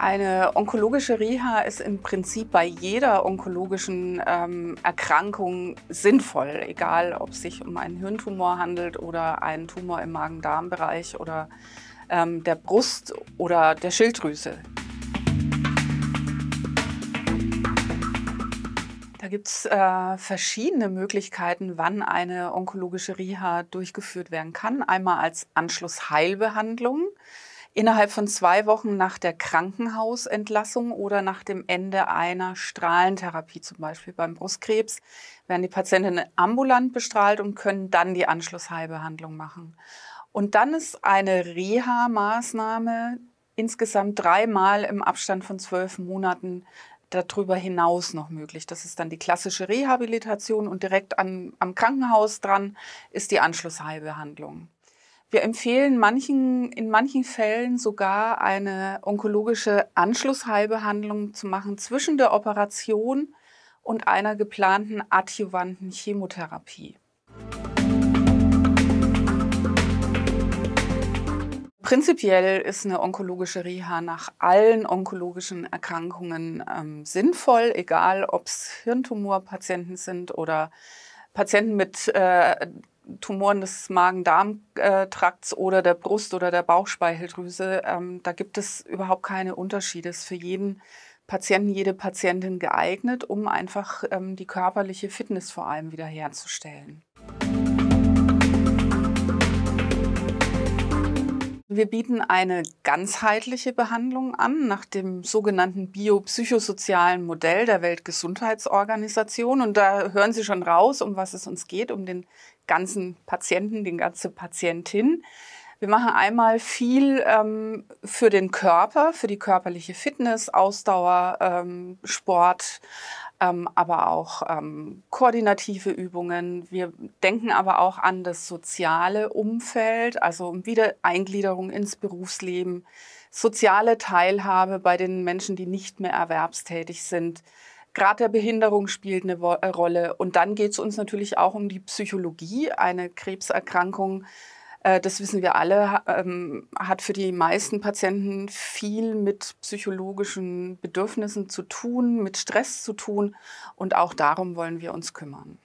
Eine onkologische Reha ist im Prinzip bei jeder onkologischen ähm, Erkrankung sinnvoll, egal ob es sich um einen Hirntumor handelt oder einen Tumor im Magen-Darm-Bereich oder ähm, der Brust oder der Schilddrüse. Da gibt es äh, verschiedene Möglichkeiten, wann eine onkologische Reha durchgeführt werden kann. Einmal als Anschlussheilbehandlung innerhalb von zwei Wochen nach der Krankenhausentlassung oder nach dem Ende einer Strahlentherapie, zum Beispiel beim Brustkrebs, werden die Patientinnen ambulant bestrahlt und können dann die Anschlussheilbehandlung machen. Und dann ist eine Reha-Maßnahme insgesamt dreimal im Abstand von zwölf Monaten darüber hinaus noch möglich. Das ist dann die klassische Rehabilitation und direkt an, am Krankenhaus dran ist die Anschlussheilbehandlung. Wir empfehlen manchen, in manchen Fällen sogar eine onkologische Anschlussheilbehandlung zu machen zwischen der Operation und einer geplanten adjuvanten Chemotherapie. Prinzipiell ist eine onkologische Reha nach allen onkologischen Erkrankungen ähm, sinnvoll, egal ob es Hirntumorpatienten sind oder Patienten mit äh, Tumoren des Magen-Darm-Trakts oder der Brust oder der Bauchspeicheldrüse. Ähm, da gibt es überhaupt keine Unterschiede. Es ist für jeden Patienten, jede Patientin geeignet, um einfach ähm, die körperliche Fitness vor allem wiederherzustellen. Wir bieten eine ganzheitliche Behandlung an nach dem sogenannten biopsychosozialen Modell der Weltgesundheitsorganisation. Und da hören Sie schon raus, um was es uns geht, um den ganzen Patienten, den ganze Patientin. Wir machen einmal viel ähm, für den Körper, für die körperliche Fitness, Ausdauer, ähm, Sport, ähm, aber auch ähm, koordinative Übungen. Wir denken aber auch an das soziale Umfeld, also Wiedereingliederung ins Berufsleben, soziale Teilhabe bei den Menschen, die nicht mehr erwerbstätig sind. Grad der Behinderung spielt eine äh, Rolle. Und dann geht es uns natürlich auch um die Psychologie. Eine Krebserkrankung äh, das wissen wir alle, ähm, hat für die meisten Patienten viel mit psychologischen Bedürfnissen zu tun, mit Stress zu tun. Und auch darum wollen wir uns kümmern.